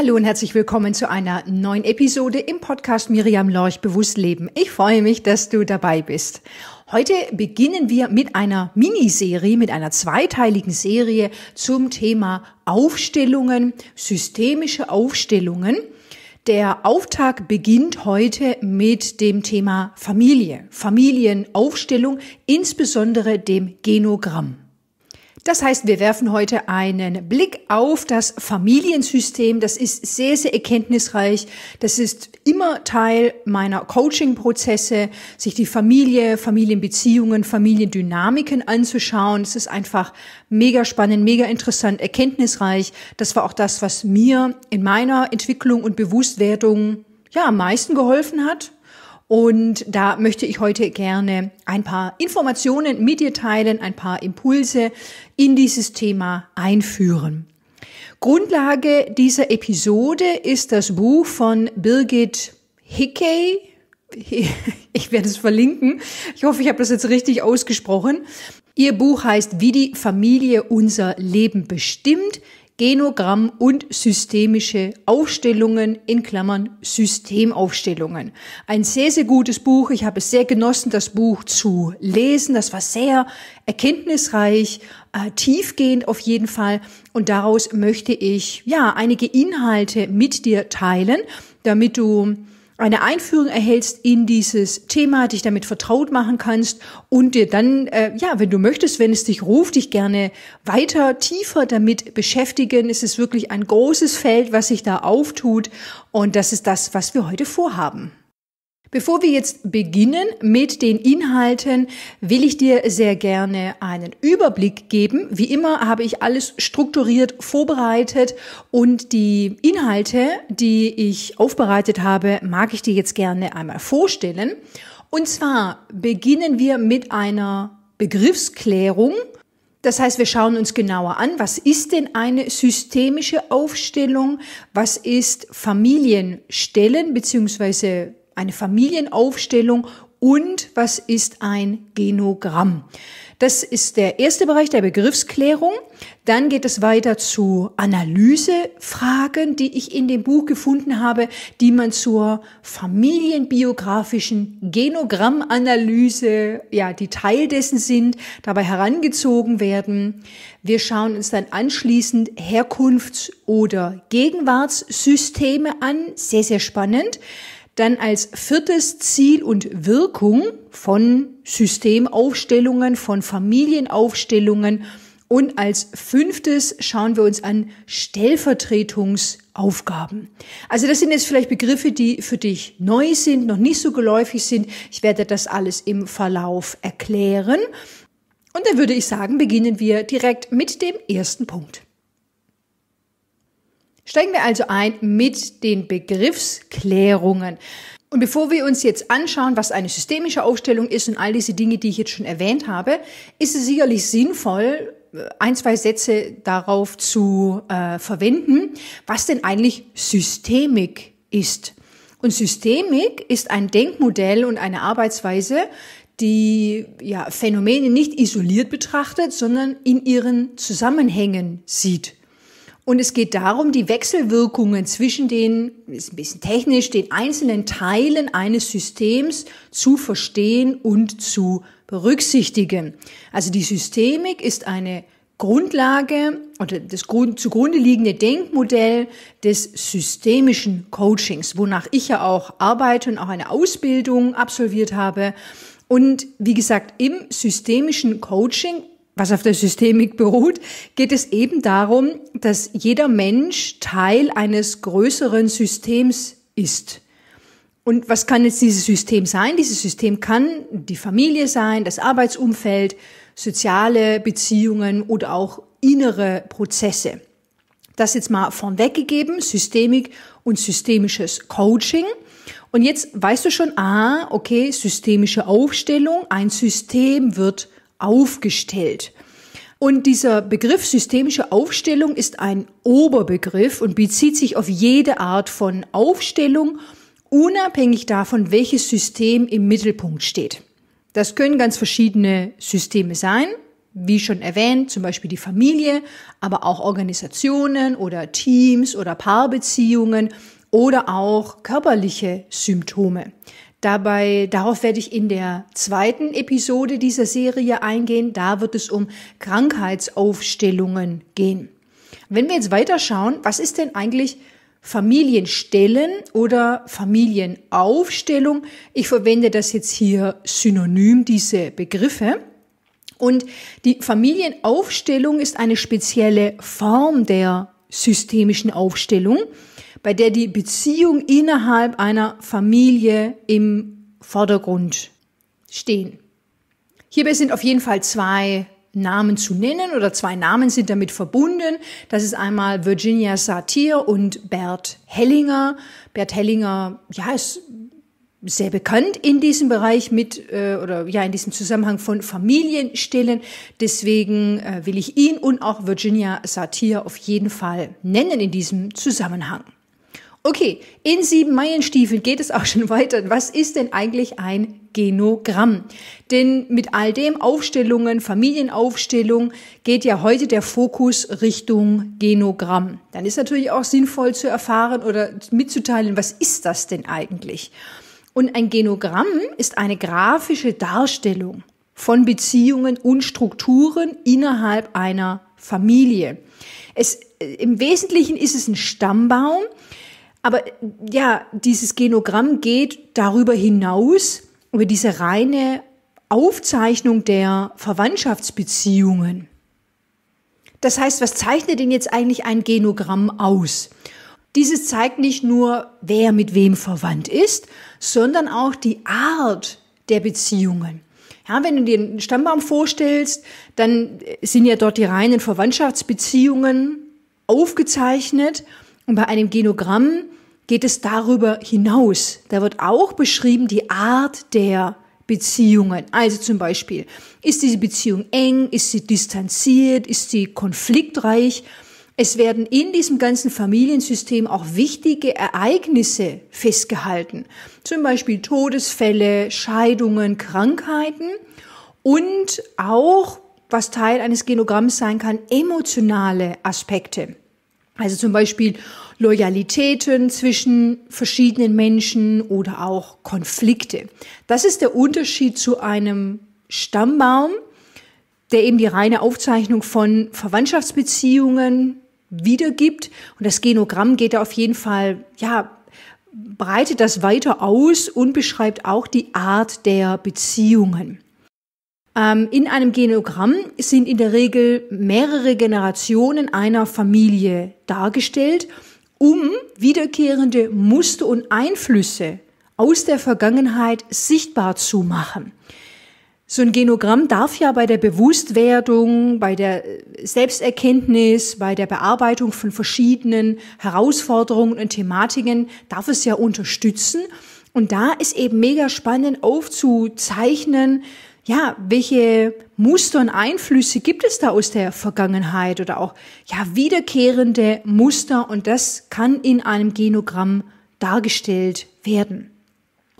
Hallo und herzlich willkommen zu einer neuen Episode im Podcast Miriam Lorch Bewusst Leben. Ich freue mich, dass du dabei bist. Heute beginnen wir mit einer Miniserie, mit einer zweiteiligen Serie zum Thema Aufstellungen, systemische Aufstellungen. Der Auftakt beginnt heute mit dem Thema Familie, Familienaufstellung, insbesondere dem Genogramm. Das heißt, wir werfen heute einen Blick auf das Familiensystem. Das ist sehr, sehr erkenntnisreich. Das ist immer Teil meiner Coaching-Prozesse, sich die Familie, Familienbeziehungen, Familiendynamiken anzuschauen. Es ist einfach mega spannend, mega interessant, erkenntnisreich. Das war auch das, was mir in meiner Entwicklung und Bewusstwerdung ja am meisten geholfen hat und da möchte ich heute gerne ein paar Informationen mit dir teilen, ein paar Impulse in dieses Thema einführen. Grundlage dieser Episode ist das Buch von Birgit Hickey. Ich werde es verlinken. Ich hoffe, ich habe das jetzt richtig ausgesprochen. Ihr Buch heißt Wie die Familie unser Leben bestimmt, Genogramm und systemische Aufstellungen in Klammern Systemaufstellungen. Ein sehr, sehr gutes Buch. Ich habe es sehr genossen, das Buch zu lesen. Das war sehr erkenntnisreich, äh, tiefgehend auf jeden Fall. Und daraus möchte ich, ja, einige Inhalte mit dir teilen, damit du eine Einführung erhältst in dieses Thema, dich damit vertraut machen kannst und dir dann, äh, ja, wenn du möchtest, wenn es dich ruft, dich gerne weiter tiefer damit beschäftigen. Es ist wirklich ein großes Feld, was sich da auftut und das ist das, was wir heute vorhaben. Bevor wir jetzt beginnen mit den Inhalten, will ich dir sehr gerne einen Überblick geben. Wie immer habe ich alles strukturiert vorbereitet und die Inhalte, die ich aufbereitet habe, mag ich dir jetzt gerne einmal vorstellen. Und zwar beginnen wir mit einer Begriffsklärung. Das heißt, wir schauen uns genauer an, was ist denn eine systemische Aufstellung, was ist Familienstellen bzw eine Familienaufstellung und was ist ein Genogramm. Das ist der erste Bereich der Begriffsklärung. Dann geht es weiter zu Analysefragen, die ich in dem Buch gefunden habe, die man zur familienbiografischen Genogrammanalyse, ja, die Teil dessen sind, dabei herangezogen werden. Wir schauen uns dann anschließend Herkunfts- oder Gegenwartssysteme an. Sehr, sehr spannend. Dann als viertes Ziel und Wirkung von Systemaufstellungen, von Familienaufstellungen. Und als fünftes schauen wir uns an Stellvertretungsaufgaben. Also das sind jetzt vielleicht Begriffe, die für dich neu sind, noch nicht so geläufig sind. Ich werde das alles im Verlauf erklären. Und dann würde ich sagen, beginnen wir direkt mit dem ersten Punkt. Steigen wir also ein mit den Begriffsklärungen. Und bevor wir uns jetzt anschauen, was eine systemische Aufstellung ist und all diese Dinge, die ich jetzt schon erwähnt habe, ist es sicherlich sinnvoll, äh, ein, zwei Sätze darauf zu äh, verwenden, was denn eigentlich Systemik ist. Und Systemik ist ein Denkmodell und eine Arbeitsweise, die ja, Phänomene nicht isoliert betrachtet, sondern in ihren Zusammenhängen sieht. Und es geht darum, die Wechselwirkungen zwischen den, ist ein bisschen technisch, den einzelnen Teilen eines Systems zu verstehen und zu berücksichtigen. Also die Systemik ist eine Grundlage oder das zugrunde liegende Denkmodell des systemischen Coachings, wonach ich ja auch arbeite und auch eine Ausbildung absolviert habe. Und wie gesagt, im systemischen Coaching was auf der Systemik beruht, geht es eben darum, dass jeder Mensch Teil eines größeren Systems ist. Und was kann jetzt dieses System sein? Dieses System kann die Familie sein, das Arbeitsumfeld, soziale Beziehungen oder auch innere Prozesse. Das jetzt mal vorweggegeben, Systemik und systemisches Coaching. Und jetzt weißt du schon, ah, okay, systemische Aufstellung, ein System wird aufgestellt. Und dieser Begriff systemische Aufstellung ist ein Oberbegriff und bezieht sich auf jede Art von Aufstellung, unabhängig davon, welches System im Mittelpunkt steht. Das können ganz verschiedene Systeme sein, wie schon erwähnt, zum Beispiel die Familie, aber auch Organisationen oder Teams oder Paarbeziehungen oder auch körperliche Symptome. Dabei, darauf werde ich in der zweiten Episode dieser Serie eingehen. Da wird es um Krankheitsaufstellungen gehen. Wenn wir jetzt weiterschauen, was ist denn eigentlich Familienstellen oder Familienaufstellung? Ich verwende das jetzt hier synonym, diese Begriffe. Und die Familienaufstellung ist eine spezielle Form der systemischen Aufstellung bei der die Beziehung innerhalb einer Familie im Vordergrund stehen. Hierbei sind auf jeden Fall zwei Namen zu nennen oder zwei Namen sind damit verbunden. Das ist einmal Virginia Satir und Bert Hellinger. Bert Hellinger, ja, ist sehr bekannt in diesem Bereich mit äh, oder ja in diesem Zusammenhang von Familienstellen. Deswegen äh, will ich ihn und auch Virginia Satir auf jeden Fall nennen in diesem Zusammenhang. Okay, in sieben Meilenstiefeln geht es auch schon weiter. Was ist denn eigentlich ein Genogramm? Denn mit all dem Aufstellungen, Familienaufstellung geht ja heute der Fokus Richtung Genogramm. Dann ist natürlich auch sinnvoll zu erfahren oder mitzuteilen, was ist das denn eigentlich? Und ein Genogramm ist eine grafische Darstellung von Beziehungen und Strukturen innerhalb einer Familie. Es, äh, Im Wesentlichen ist es ein Stammbaum, aber ja, dieses Genogramm geht darüber hinaus, über diese reine Aufzeichnung der Verwandtschaftsbeziehungen. Das heißt, was zeichnet denn jetzt eigentlich ein Genogramm aus? Dieses zeigt nicht nur, wer mit wem verwandt ist, sondern auch die Art der Beziehungen. Ja, wenn du dir einen Stammbaum vorstellst, dann sind ja dort die reinen Verwandtschaftsbeziehungen aufgezeichnet und bei einem Genogramm geht es darüber hinaus. Da wird auch beschrieben die Art der Beziehungen. Also zum Beispiel, ist diese Beziehung eng, ist sie distanziert, ist sie konfliktreich? Es werden in diesem ganzen Familiensystem auch wichtige Ereignisse festgehalten, zum Beispiel Todesfälle, Scheidungen, Krankheiten und auch, was Teil eines Genogramms sein kann, emotionale Aspekte. Also zum Beispiel Loyalitäten zwischen verschiedenen Menschen oder auch Konflikte. Das ist der Unterschied zu einem Stammbaum, der eben die reine Aufzeichnung von Verwandtschaftsbeziehungen wiedergibt. Und das Genogramm geht da auf jeden Fall, ja, breitet das weiter aus und beschreibt auch die Art der Beziehungen. Ähm, in einem Genogramm sind in der Regel mehrere Generationen einer Familie dargestellt, um wiederkehrende Muster und Einflüsse aus der Vergangenheit sichtbar zu machen. So ein Genogramm darf ja bei der Bewusstwerdung, bei der äh, Selbsterkenntnis, bei der Bearbeitung von verschiedenen Herausforderungen und Thematiken, darf es ja unterstützen. Und da ist eben mega spannend aufzuzeichnen, ja, welche Muster und Einflüsse gibt es da aus der Vergangenheit oder auch, ja, wiederkehrende Muster und das kann in einem Genogramm dargestellt werden.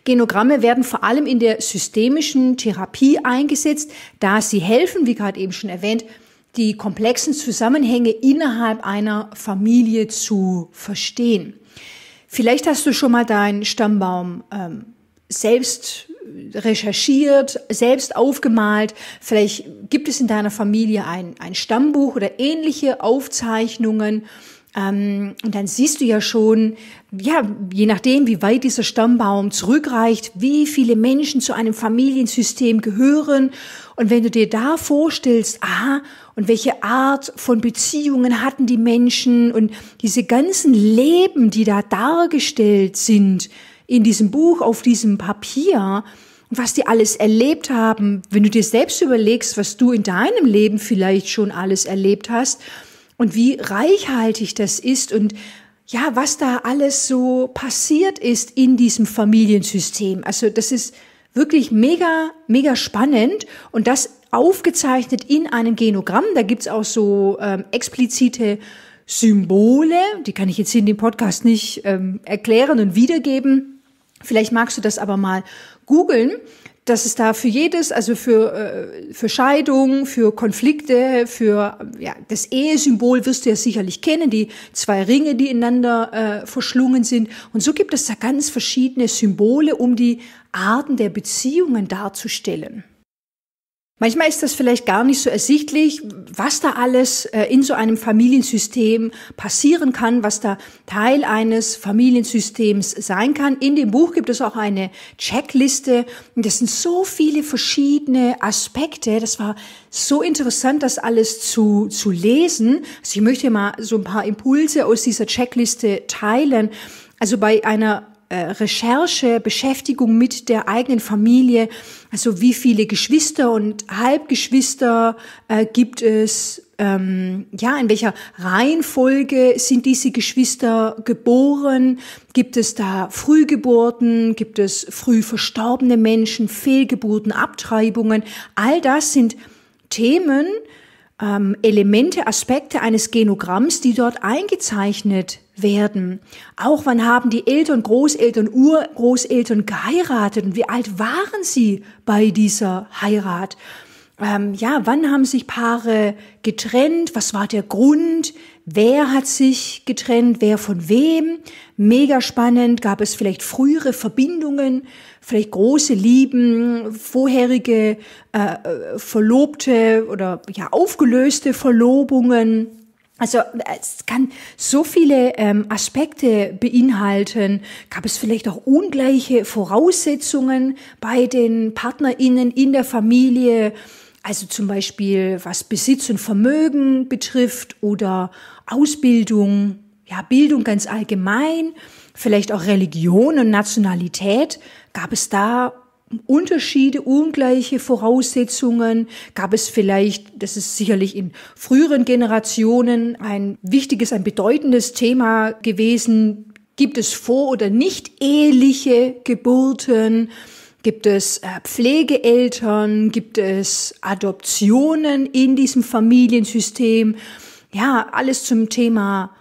Genogramme werden vor allem in der systemischen Therapie eingesetzt, da sie helfen, wie gerade eben schon erwähnt, die komplexen Zusammenhänge innerhalb einer Familie zu verstehen. Vielleicht hast du schon mal deinen Stammbaum ähm, selbst recherchiert, selbst aufgemalt. Vielleicht gibt es in deiner Familie ein, ein Stammbuch oder ähnliche Aufzeichnungen. Ähm, und dann siehst du ja schon, ja, je nachdem, wie weit dieser Stammbaum zurückreicht, wie viele Menschen zu einem Familiensystem gehören. Und wenn du dir da vorstellst, aha, und welche Art von Beziehungen hatten die Menschen und diese ganzen Leben, die da dargestellt sind, in diesem Buch, auf diesem Papier, was die alles erlebt haben, wenn du dir selbst überlegst, was du in deinem Leben vielleicht schon alles erlebt hast und wie reichhaltig das ist und ja, was da alles so passiert ist in diesem Familiensystem. Also das ist wirklich mega, mega spannend und das aufgezeichnet in einem Genogramm. Da gibt's auch so ähm, explizite Symbole, die kann ich jetzt hier in dem Podcast nicht ähm, erklären und wiedergeben. Vielleicht magst du das aber mal googeln dass es da für jedes, also für, äh, für Scheidung, für Konflikte, für ja, das Ehesymbol wirst du ja sicherlich kennen, die zwei Ringe, die ineinander äh, verschlungen sind. Und so gibt es da ganz verschiedene Symbole, um die Arten der Beziehungen darzustellen. Manchmal ist das vielleicht gar nicht so ersichtlich, was da alles äh, in so einem Familiensystem passieren kann, was da Teil eines Familiensystems sein kann. In dem Buch gibt es auch eine Checkliste und das sind so viele verschiedene Aspekte. Das war so interessant, das alles zu, zu lesen. Also ich möchte mal so ein paar Impulse aus dieser Checkliste teilen. Also bei einer äh, Recherche, Beschäftigung mit der eigenen Familie, also wie viele Geschwister und Halbgeschwister äh, gibt es, ähm, ja, in welcher Reihenfolge sind diese Geschwister geboren, gibt es da Frühgeburten, gibt es früh verstorbene Menschen, Fehlgeburten, Abtreibungen, all das sind Themen, ähm, Elemente, Aspekte eines Genogramms, die dort eingezeichnet werden. Auch wann haben die Eltern, Großeltern, Urgroßeltern geheiratet und wie alt waren sie bei dieser Heirat? Ähm, ja, wann haben sich Paare getrennt? Was war der Grund? Wer hat sich getrennt? Wer von wem? Mega spannend. Gab es vielleicht frühere Verbindungen? Vielleicht große Lieben, vorherige äh, äh Verlobte oder ja aufgelöste Verlobungen? Also es kann so viele ähm, Aspekte beinhalten. Gab es vielleicht auch ungleiche Voraussetzungen bei den Partnerinnen in der Familie? Also zum Beispiel was Besitz und Vermögen betrifft oder Ausbildung, ja Bildung ganz allgemein, vielleicht auch Religion und Nationalität. Gab es da Unterschiede, ungleiche Voraussetzungen? Gab es vielleicht, das ist sicherlich in früheren Generationen ein wichtiges, ein bedeutendes Thema gewesen, gibt es vor- oder nicht eheliche Geburten? Gibt es äh, Pflegeeltern? Gibt es Adoptionen in diesem Familiensystem? Ja, alles zum Thema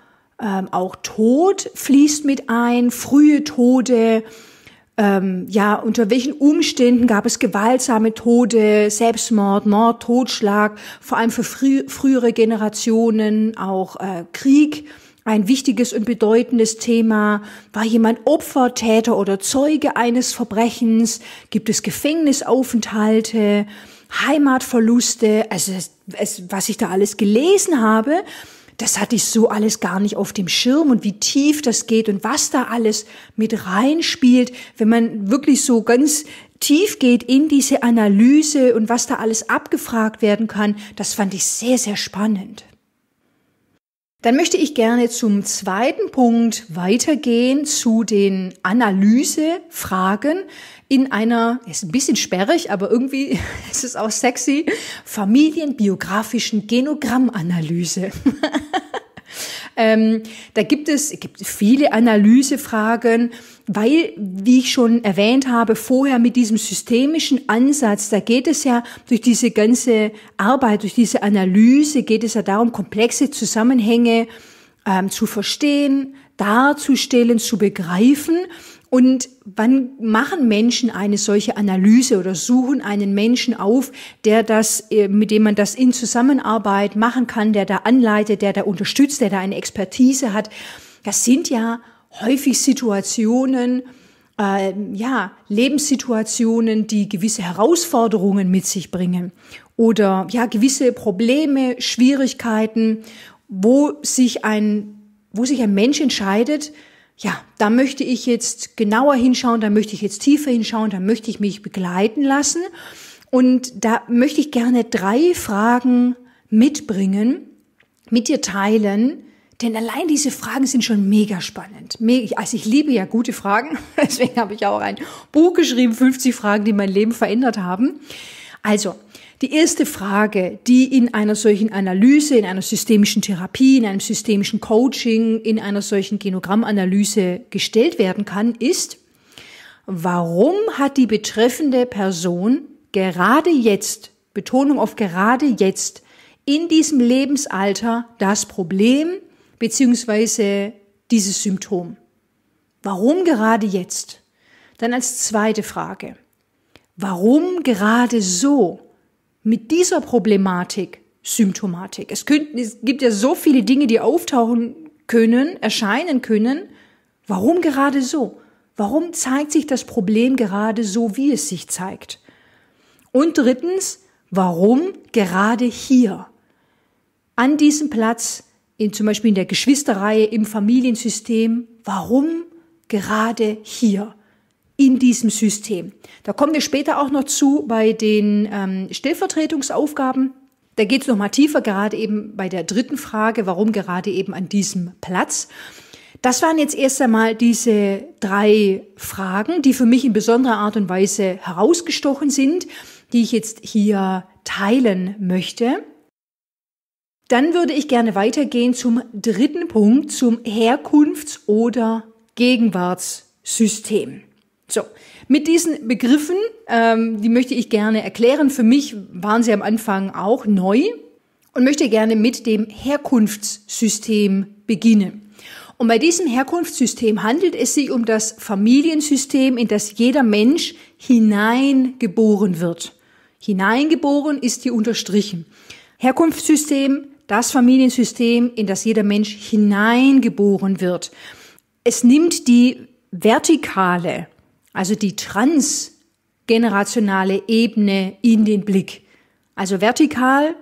ähm, auch Tod fließt mit ein, frühe Tode, ähm, ja, unter welchen Umständen gab es gewaltsame Tode, Selbstmord, Mord, Totschlag, vor allem für frü frühere Generationen, auch äh, Krieg, ein wichtiges und bedeutendes Thema. War jemand Opfer, Täter oder Zeuge eines Verbrechens? Gibt es Gefängnisaufenthalte? Heimatverluste, also es, was ich da alles gelesen habe, das hatte ich so alles gar nicht auf dem Schirm und wie tief das geht und was da alles mit reinspielt, wenn man wirklich so ganz tief geht in diese Analyse und was da alles abgefragt werden kann, das fand ich sehr, sehr spannend. Dann möchte ich gerne zum zweiten Punkt weitergehen zu den Analysefragen in einer, ist ein bisschen sperrig, aber irgendwie ist es auch sexy, familienbiografischen Genogrammanalyse. Ähm, da gibt es, gibt viele Analysefragen, weil, wie ich schon erwähnt habe, vorher mit diesem systemischen Ansatz, da geht es ja durch diese ganze Arbeit, durch diese Analyse, geht es ja darum, komplexe Zusammenhänge ähm, zu verstehen, darzustellen, zu begreifen. Und wann machen Menschen eine solche Analyse oder suchen einen Menschen auf, der das, äh, mit dem man das in Zusammenarbeit machen kann, der da anleitet, der da unterstützt, der da eine Expertise hat? Das sind ja häufig Situationen, äh, ja, Lebenssituationen, die gewisse Herausforderungen mit sich bringen oder ja, gewisse Probleme, Schwierigkeiten, wo sich ein, wo sich ein Mensch entscheidet, ja, da möchte ich jetzt genauer hinschauen, da möchte ich jetzt tiefer hinschauen, da möchte ich mich begleiten lassen. Und da möchte ich gerne drei Fragen mitbringen, mit dir teilen, denn allein diese Fragen sind schon mega spannend. Also ich liebe ja gute Fragen, deswegen habe ich auch ein Buch geschrieben, 50 Fragen, die mein Leben verändert haben. Also, die erste Frage, die in einer solchen Analyse, in einer systemischen Therapie, in einem systemischen Coaching, in einer solchen Genogrammanalyse gestellt werden kann, ist, warum hat die betreffende Person gerade jetzt, Betonung auf gerade jetzt, in diesem Lebensalter das Problem beziehungsweise dieses Symptom? Warum gerade jetzt? Dann als zweite Frage. Warum gerade so? mit dieser Problematik Symptomatik. Es, könnten, es gibt ja so viele Dinge, die auftauchen können, erscheinen können. Warum gerade so? Warum zeigt sich das Problem gerade so, wie es sich zeigt? Und drittens, warum gerade hier? An diesem Platz, in, zum Beispiel in der Geschwisterreihe, im Familiensystem, warum gerade hier? in diesem System. Da kommen wir später auch noch zu bei den ähm, Stellvertretungsaufgaben. Da geht es nochmal tiefer, gerade eben bei der dritten Frage, warum gerade eben an diesem Platz. Das waren jetzt erst einmal diese drei Fragen, die für mich in besonderer Art und Weise herausgestochen sind, die ich jetzt hier teilen möchte. Dann würde ich gerne weitergehen zum dritten Punkt, zum Herkunfts- oder Gegenwartssystem. So, mit diesen Begriffen, ähm, die möchte ich gerne erklären. Für mich waren sie am Anfang auch neu und möchte gerne mit dem Herkunftssystem beginnen. Und bei diesem Herkunftssystem handelt es sich um das Familiensystem, in das jeder Mensch hineingeboren wird. Hineingeboren ist hier unterstrichen. Herkunftssystem, das Familiensystem, in das jeder Mensch hineingeboren wird. Es nimmt die vertikale also die transgenerationale Ebene in den Blick. Also vertikal,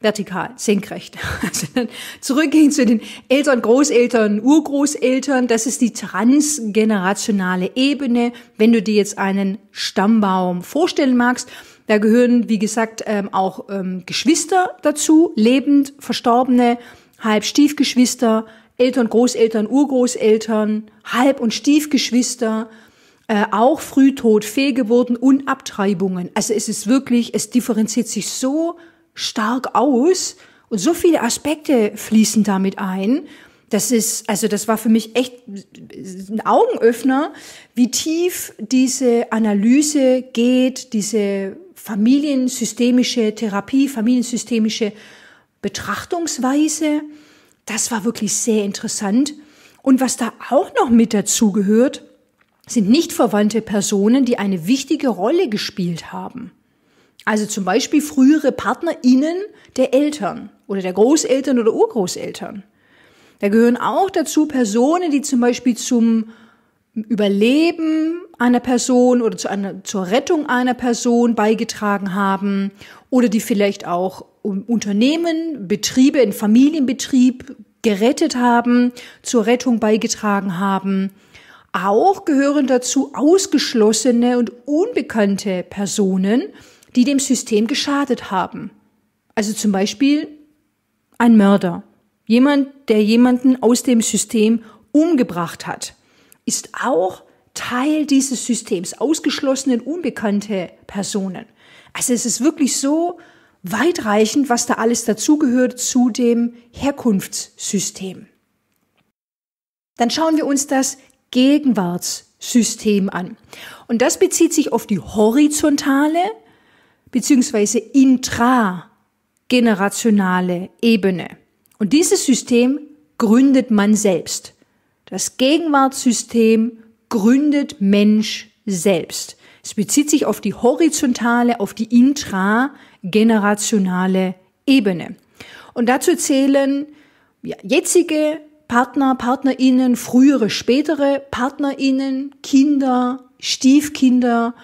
vertikal, senkrecht. Also dann zurückgehen zu den Eltern, Großeltern, Urgroßeltern. Das ist die transgenerationale Ebene. Wenn du dir jetzt einen Stammbaum vorstellen magst, da gehören, wie gesagt, ähm, auch ähm, Geschwister dazu, lebend, verstorbene, halb Stiefgeschwister, Eltern, Großeltern, Urgroßeltern, Halb- und Stiefgeschwister, äh, auch Frühtod, Fehlgeburten und Abtreibungen. Also es ist wirklich, es differenziert sich so stark aus und so viele Aspekte fließen damit ein. Das ist, also das war für mich echt ein Augenöffner, wie tief diese Analyse geht, diese familiensystemische Therapie, familiensystemische Betrachtungsweise. Das war wirklich sehr interessant. Und was da auch noch mit dazu gehört, sind nicht verwandte Personen, die eine wichtige Rolle gespielt haben. Also zum Beispiel frühere PartnerInnen der Eltern oder der Großeltern oder Urgroßeltern. Da gehören auch dazu Personen, die zum Beispiel zum Überleben einer Person oder zu einer, zur Rettung einer Person beigetragen haben oder die vielleicht auch Unternehmen, Betriebe, in Familienbetrieb gerettet haben, zur Rettung beigetragen haben auch gehören dazu ausgeschlossene und unbekannte Personen, die dem System geschadet haben. Also zum Beispiel ein Mörder, jemand, der jemanden aus dem System umgebracht hat, ist auch Teil dieses Systems, ausgeschlossene und unbekannte Personen. Also es ist wirklich so weitreichend, was da alles dazugehört zu dem Herkunftssystem. Dann schauen wir uns das Gegenwartssystem an. Und das bezieht sich auf die horizontale bzw. intragenerationale Ebene. Und dieses System gründet man selbst. Das Gegenwartssystem gründet Mensch selbst. Es bezieht sich auf die horizontale, auf die intragenerationale Ebene. Und dazu zählen ja, jetzige Partner, Partnerinnen, frühere, spätere Partnerinnen, Kinder, Stiefkinder,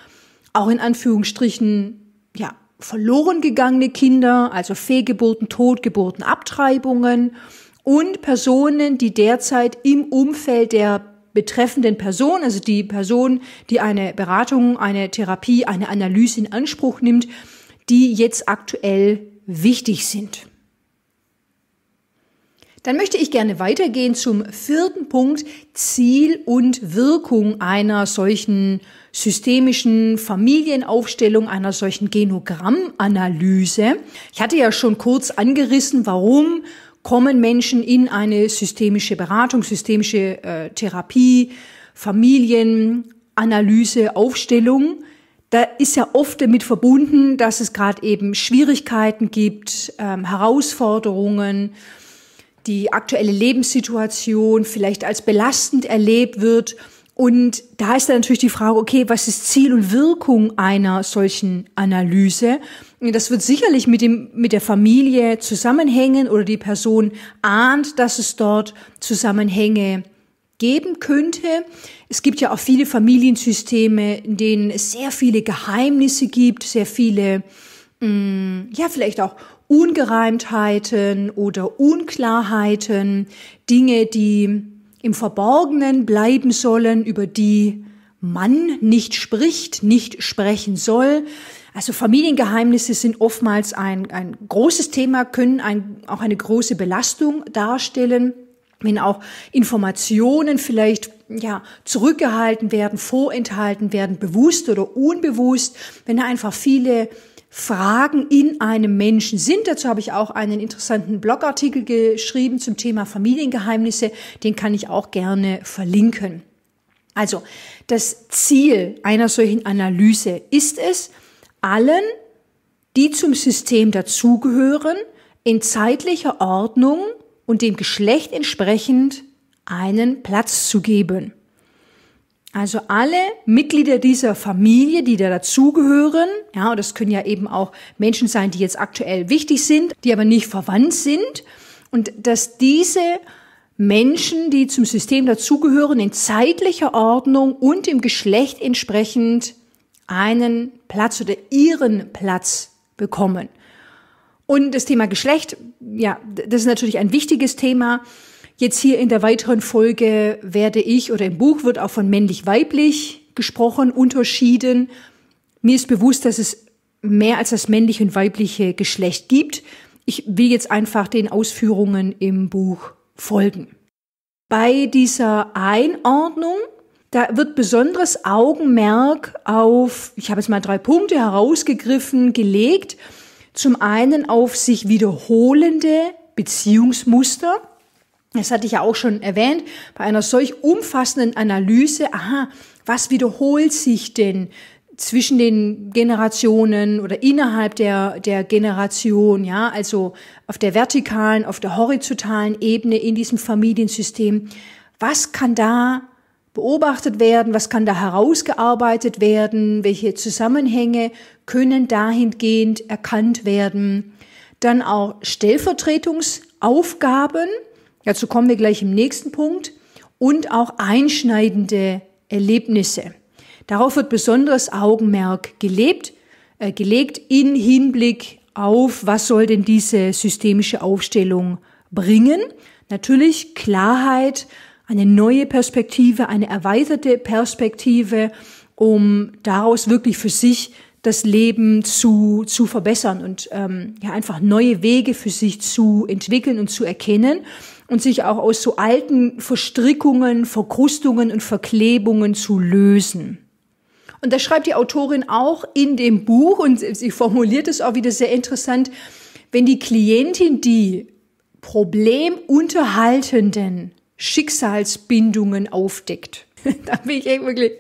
auch in Anführungsstrichen, ja, verloren gegangene Kinder, also Fehlgeburten, Todgeburten, Abtreibungen und Personen, die derzeit im Umfeld der betreffenden Person, also die Person, die eine Beratung, eine Therapie, eine Analyse in Anspruch nimmt, die jetzt aktuell wichtig sind. Dann möchte ich gerne weitergehen zum vierten Punkt, Ziel und Wirkung einer solchen systemischen Familienaufstellung, einer solchen Genogrammanalyse. Ich hatte ja schon kurz angerissen, warum kommen Menschen in eine systemische Beratung, systemische äh, Therapie, Familienanalyse, Aufstellung da ist ja oft damit verbunden, dass es gerade eben Schwierigkeiten gibt, ähm, Herausforderungen, die aktuelle Lebenssituation vielleicht als belastend erlebt wird. Und da ist dann natürlich die Frage, okay, was ist Ziel und Wirkung einer solchen Analyse? Das wird sicherlich mit dem, mit der Familie zusammenhängen oder die Person ahnt, dass es dort Zusammenhänge geben könnte. Es gibt ja auch viele Familiensysteme, in denen es sehr viele Geheimnisse gibt, sehr viele, mh, mm, ja, vielleicht auch Ungereimtheiten oder Unklarheiten, Dinge, die im Verborgenen bleiben sollen, über die man nicht spricht, nicht sprechen soll. Also Familiengeheimnisse sind oftmals ein, ein großes Thema, können ein, auch eine große Belastung darstellen, wenn auch Informationen vielleicht ja, zurückgehalten werden, vorenthalten werden, bewusst oder unbewusst, wenn da einfach viele Fragen in einem Menschen sind. Dazu habe ich auch einen interessanten Blogartikel geschrieben zum Thema Familiengeheimnisse. Den kann ich auch gerne verlinken. Also das Ziel einer solchen Analyse ist es, allen, die zum System dazugehören, in zeitlicher Ordnung und dem Geschlecht entsprechend einen Platz zu geben. Also alle Mitglieder dieser Familie, die da dazugehören, ja, und das können ja eben auch Menschen sein, die jetzt aktuell wichtig sind, die aber nicht verwandt sind, und dass diese Menschen, die zum System dazugehören, in zeitlicher Ordnung und im Geschlecht entsprechend einen Platz oder ihren Platz bekommen. Und das Thema Geschlecht, ja, das ist natürlich ein wichtiges Thema. Jetzt hier in der weiteren Folge werde ich oder im Buch wird auch von männlich-weiblich gesprochen, unterschieden. Mir ist bewusst, dass es mehr als das männliche und weibliche Geschlecht gibt. Ich will jetzt einfach den Ausführungen im Buch folgen. Bei dieser Einordnung, da wird besonderes Augenmerk auf, ich habe jetzt mal drei Punkte herausgegriffen, gelegt. Zum einen auf sich wiederholende Beziehungsmuster das hatte ich ja auch schon erwähnt, bei einer solch umfassenden Analyse, aha, was wiederholt sich denn zwischen den Generationen oder innerhalb der, der Generation, ja, also auf der vertikalen, auf der horizontalen Ebene in diesem Familiensystem. Was kann da beobachtet werden? Was kann da herausgearbeitet werden? Welche Zusammenhänge können dahingehend erkannt werden? Dann auch Stellvertretungsaufgaben, Dazu kommen wir gleich im nächsten Punkt. Und auch einschneidende Erlebnisse. Darauf wird besonderes Augenmerk gelebt, äh, gelegt in Hinblick auf, was soll denn diese systemische Aufstellung bringen. Natürlich Klarheit, eine neue Perspektive, eine erweiterte Perspektive, um daraus wirklich für sich das Leben zu, zu verbessern und ähm, ja einfach neue Wege für sich zu entwickeln und zu erkennen und sich auch aus so alten Verstrickungen, Verkrustungen und Verklebungen zu lösen. Und das schreibt die Autorin auch in dem Buch und sie formuliert es auch wieder sehr interessant, wenn die Klientin die problemunterhaltenden Schicksalsbindungen aufdeckt. da bin ich echt wirklich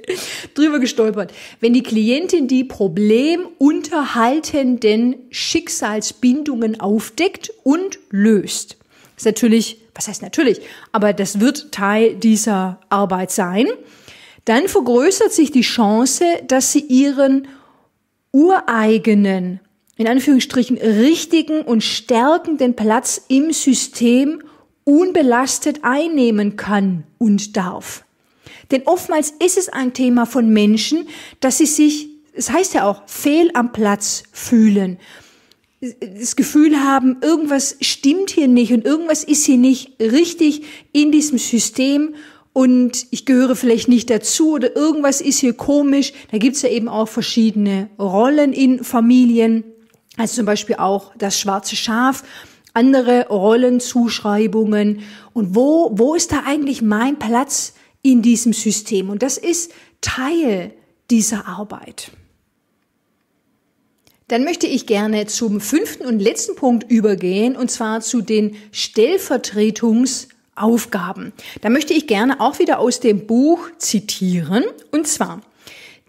drüber gestolpert. Wenn die Klientin die problemunterhaltenden Schicksalsbindungen aufdeckt und löst. ist natürlich was heißt natürlich, aber das wird Teil dieser Arbeit sein, dann vergrößert sich die Chance, dass sie ihren ureigenen, in Anführungsstrichen richtigen und stärkenden Platz im System unbelastet einnehmen kann und darf. Denn oftmals ist es ein Thema von Menschen, dass sie sich, es das heißt ja auch, fehl am Platz fühlen das Gefühl haben, irgendwas stimmt hier nicht und irgendwas ist hier nicht richtig in diesem System und ich gehöre vielleicht nicht dazu oder irgendwas ist hier komisch. Da gibt's ja eben auch verschiedene Rollen in Familien, also zum Beispiel auch das schwarze Schaf, andere Rollenzuschreibungen und wo, wo ist da eigentlich mein Platz in diesem System? Und das ist Teil dieser Arbeit. Dann möchte ich gerne zum fünften und letzten Punkt übergehen, und zwar zu den Stellvertretungsaufgaben. Da möchte ich gerne auch wieder aus dem Buch zitieren, und zwar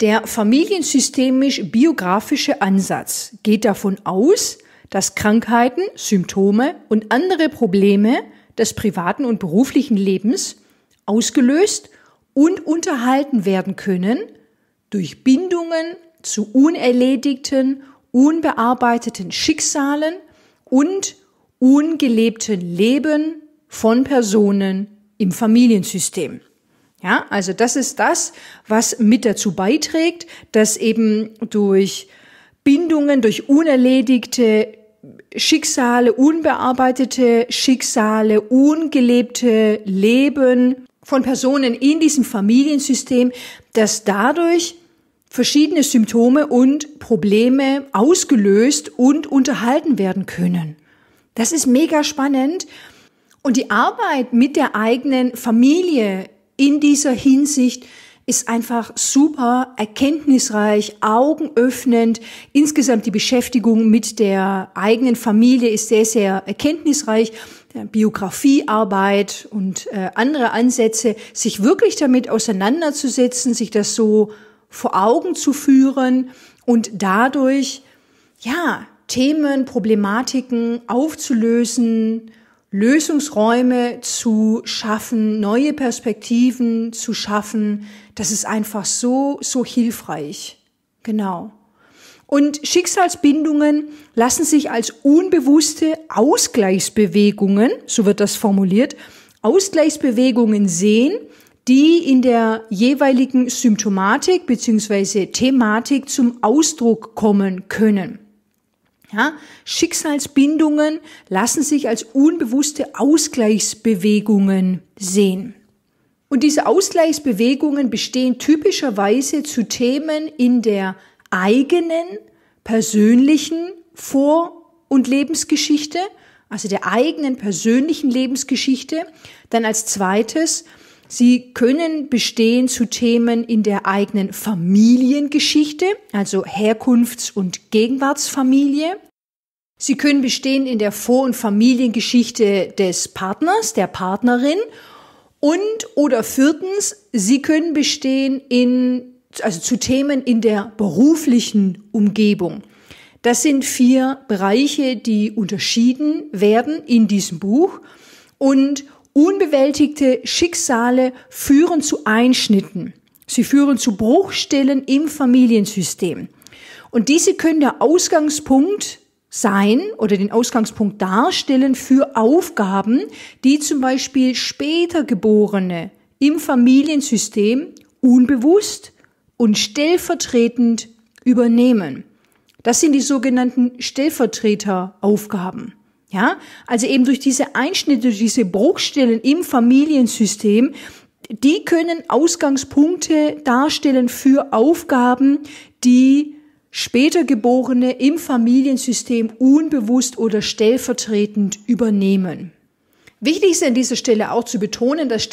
der familiensystemisch-biografische Ansatz geht davon aus, dass Krankheiten, Symptome und andere Probleme des privaten und beruflichen Lebens ausgelöst und unterhalten werden können durch Bindungen zu unerledigten unbearbeiteten Schicksalen und ungelebten Leben von Personen im Familiensystem. Ja, also das ist das, was mit dazu beiträgt, dass eben durch Bindungen, durch unerledigte Schicksale, unbearbeitete Schicksale, ungelebte Leben von Personen in diesem Familiensystem, dass dadurch verschiedene Symptome und Probleme ausgelöst und unterhalten werden können. Das ist mega spannend. Und die Arbeit mit der eigenen Familie in dieser Hinsicht ist einfach super erkenntnisreich, augenöffnend. Insgesamt die Beschäftigung mit der eigenen Familie ist sehr, sehr erkenntnisreich. Biografiearbeit und äh, andere Ansätze, sich wirklich damit auseinanderzusetzen, sich das so vor Augen zu führen und dadurch, ja, Themen, Problematiken aufzulösen, Lösungsräume zu schaffen, neue Perspektiven zu schaffen. Das ist einfach so, so hilfreich. Genau. Und Schicksalsbindungen lassen sich als unbewusste Ausgleichsbewegungen, so wird das formuliert, Ausgleichsbewegungen sehen, die in der jeweiligen Symptomatik bzw. Thematik zum Ausdruck kommen können. Ja, Schicksalsbindungen lassen sich als unbewusste Ausgleichsbewegungen sehen. Und diese Ausgleichsbewegungen bestehen typischerweise zu Themen in der eigenen persönlichen Vor- und Lebensgeschichte, also der eigenen persönlichen Lebensgeschichte, dann als zweites Sie können bestehen zu Themen in der eigenen Familiengeschichte, also Herkunfts- und Gegenwartsfamilie. Sie können bestehen in der Vor- und Familiengeschichte des Partners, der Partnerin. Und oder viertens, sie können bestehen in, also zu Themen in der beruflichen Umgebung. Das sind vier Bereiche, die unterschieden werden in diesem Buch. Und Unbewältigte Schicksale führen zu Einschnitten. Sie führen zu Bruchstellen im Familiensystem. Und diese können der Ausgangspunkt sein oder den Ausgangspunkt darstellen für Aufgaben, die zum Beispiel später Geborene im Familiensystem unbewusst und stellvertretend übernehmen. Das sind die sogenannten Stellvertreteraufgaben. Ja, also eben durch diese Einschnitte, durch diese Bruchstellen im Familiensystem, die können Ausgangspunkte darstellen für Aufgaben, die später Geborene im Familiensystem unbewusst oder stellvertretend übernehmen. Wichtig ist an dieser Stelle auch zu betonen, dass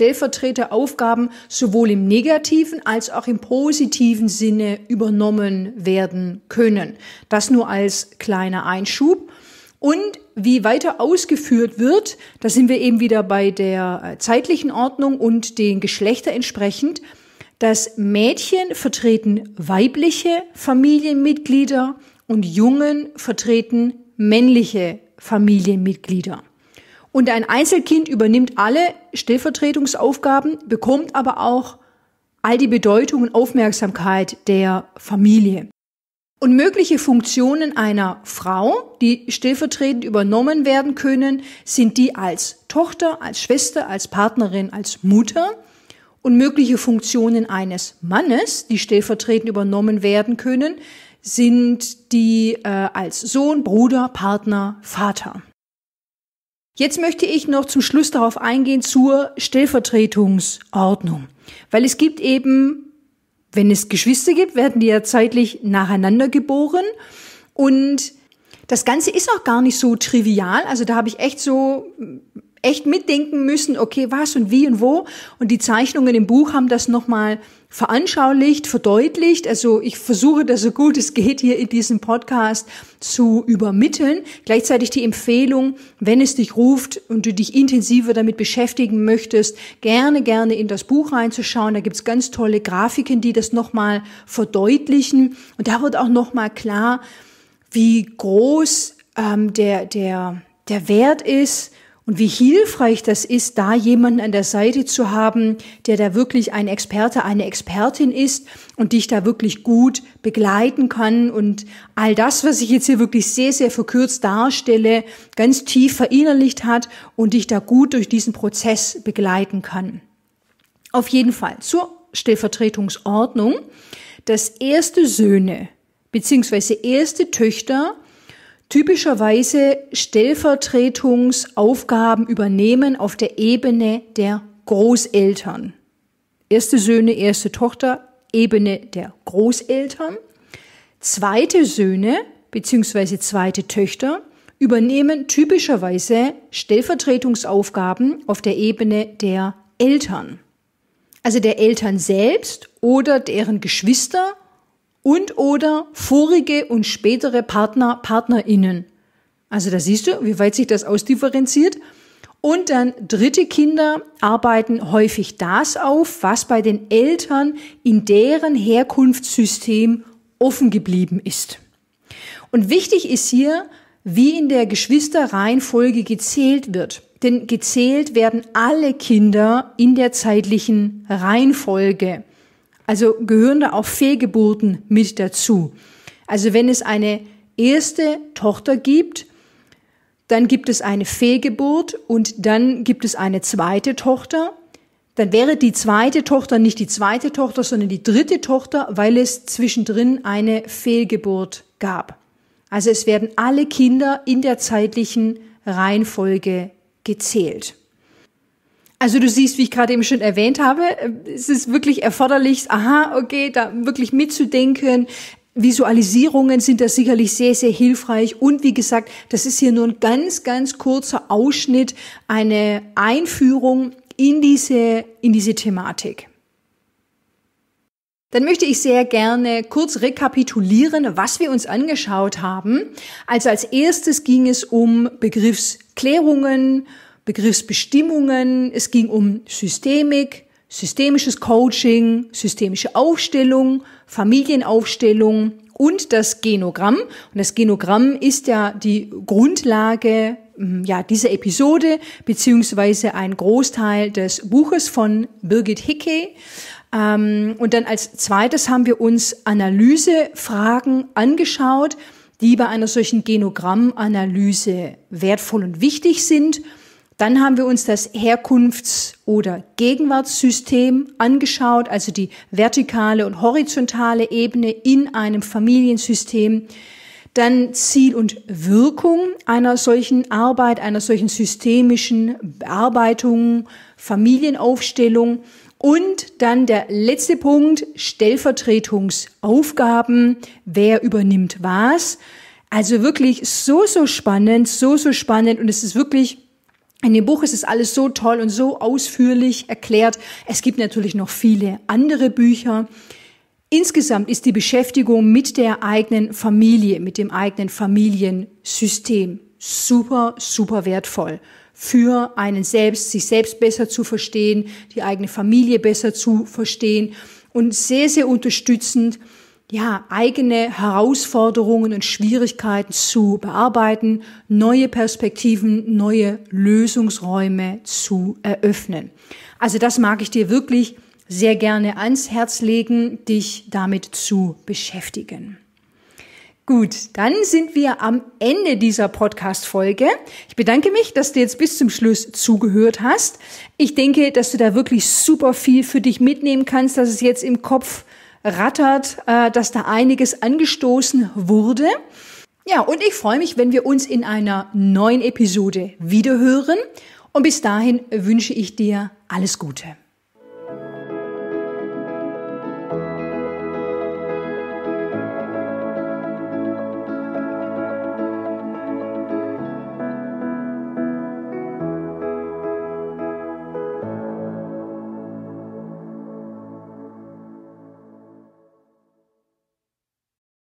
Aufgaben sowohl im negativen als auch im positiven Sinne übernommen werden können. Das nur als kleiner Einschub. Und wie weiter ausgeführt wird, da sind wir eben wieder bei der äh, zeitlichen Ordnung und den Geschlechter entsprechend, dass Mädchen vertreten weibliche Familienmitglieder und Jungen vertreten männliche Familienmitglieder. Und ein Einzelkind übernimmt alle Stellvertretungsaufgaben, bekommt aber auch all die Bedeutung und Aufmerksamkeit der Familie. Und mögliche Funktionen einer Frau, die stellvertretend übernommen werden können, sind die als Tochter, als Schwester, als Partnerin, als Mutter. Und mögliche Funktionen eines Mannes, die stellvertretend übernommen werden können, sind die äh, als Sohn, Bruder, Partner, Vater. Jetzt möchte ich noch zum Schluss darauf eingehen zur Stellvertretungsordnung, weil es gibt eben wenn es Geschwister gibt, werden die ja zeitlich nacheinander geboren und das Ganze ist auch gar nicht so trivial. Also da habe ich echt so echt mitdenken müssen, okay, was und wie und wo. Und die Zeichnungen im Buch haben das nochmal veranschaulicht, verdeutlicht. Also ich versuche das so gut es geht hier in diesem Podcast zu übermitteln. Gleichzeitig die Empfehlung, wenn es dich ruft und du dich intensiver damit beschäftigen möchtest, gerne, gerne in das Buch reinzuschauen. Da gibt es ganz tolle Grafiken, die das nochmal verdeutlichen. Und da wird auch nochmal klar, wie groß ähm, der, der, der Wert ist und wie hilfreich das ist, da jemanden an der Seite zu haben, der da wirklich ein Experte, eine Expertin ist und dich da wirklich gut begleiten kann und all das, was ich jetzt hier wirklich sehr, sehr verkürzt darstelle, ganz tief verinnerlicht hat und dich da gut durch diesen Prozess begleiten kann. Auf jeden Fall zur Stellvertretungsordnung, dass erste Söhne bzw. erste Töchter typischerweise Stellvertretungsaufgaben übernehmen auf der Ebene der Großeltern. Erste Söhne, erste Tochter, Ebene der Großeltern. Zweite Söhne bzw. zweite Töchter übernehmen typischerweise Stellvertretungsaufgaben auf der Ebene der Eltern. Also der Eltern selbst oder deren Geschwister und oder vorige und spätere Partner, Partnerinnen. Also da siehst du, wie weit sich das ausdifferenziert. Und dann dritte Kinder arbeiten häufig das auf, was bei den Eltern in deren Herkunftssystem offen geblieben ist. Und wichtig ist hier, wie in der Geschwisterreihenfolge gezählt wird. Denn gezählt werden alle Kinder in der zeitlichen Reihenfolge. Also gehören da auch Fehlgeburten mit dazu. Also wenn es eine erste Tochter gibt, dann gibt es eine Fehlgeburt und dann gibt es eine zweite Tochter. Dann wäre die zweite Tochter nicht die zweite Tochter, sondern die dritte Tochter, weil es zwischendrin eine Fehlgeburt gab. Also es werden alle Kinder in der zeitlichen Reihenfolge gezählt. Also du siehst, wie ich gerade eben schon erwähnt habe, es ist wirklich erforderlich, aha, okay, da wirklich mitzudenken. Visualisierungen sind da sicherlich sehr, sehr hilfreich. Und wie gesagt, das ist hier nur ein ganz, ganz kurzer Ausschnitt, eine Einführung in diese, in diese Thematik. Dann möchte ich sehr gerne kurz rekapitulieren, was wir uns angeschaut haben. Also als erstes ging es um Begriffsklärungen, Begriffsbestimmungen, es ging um Systemik, systemisches Coaching, systemische Aufstellung, Familienaufstellung und das Genogramm. Und das Genogramm ist ja die Grundlage hm, ja, dieser Episode beziehungsweise ein Großteil des Buches von Birgit Hickey. Ähm, und dann als zweites haben wir uns Analysefragen angeschaut, die bei einer solchen Genogrammanalyse wertvoll und wichtig sind. Dann haben wir uns das Herkunfts- oder Gegenwartssystem angeschaut, also die vertikale und horizontale Ebene in einem Familiensystem. Dann Ziel und Wirkung einer solchen Arbeit, einer solchen systemischen Bearbeitung, Familienaufstellung. Und dann der letzte Punkt, Stellvertretungsaufgaben. Wer übernimmt was? Also wirklich so, so spannend, so, so spannend. Und es ist wirklich in dem Buch ist es alles so toll und so ausführlich erklärt. Es gibt natürlich noch viele andere Bücher. Insgesamt ist die Beschäftigung mit der eigenen Familie, mit dem eigenen Familiensystem super, super wertvoll für einen selbst, sich selbst besser zu verstehen, die eigene Familie besser zu verstehen und sehr, sehr unterstützend ja, eigene Herausforderungen und Schwierigkeiten zu bearbeiten, neue Perspektiven, neue Lösungsräume zu eröffnen. Also das mag ich dir wirklich sehr gerne ans Herz legen, dich damit zu beschäftigen. Gut, dann sind wir am Ende dieser Podcast-Folge. Ich bedanke mich, dass du jetzt bis zum Schluss zugehört hast. Ich denke, dass du da wirklich super viel für dich mitnehmen kannst, dass es jetzt im Kopf rattert, äh, dass da einiges angestoßen wurde. Ja, und ich freue mich, wenn wir uns in einer neuen Episode wiederhören. Und bis dahin wünsche ich dir alles Gute.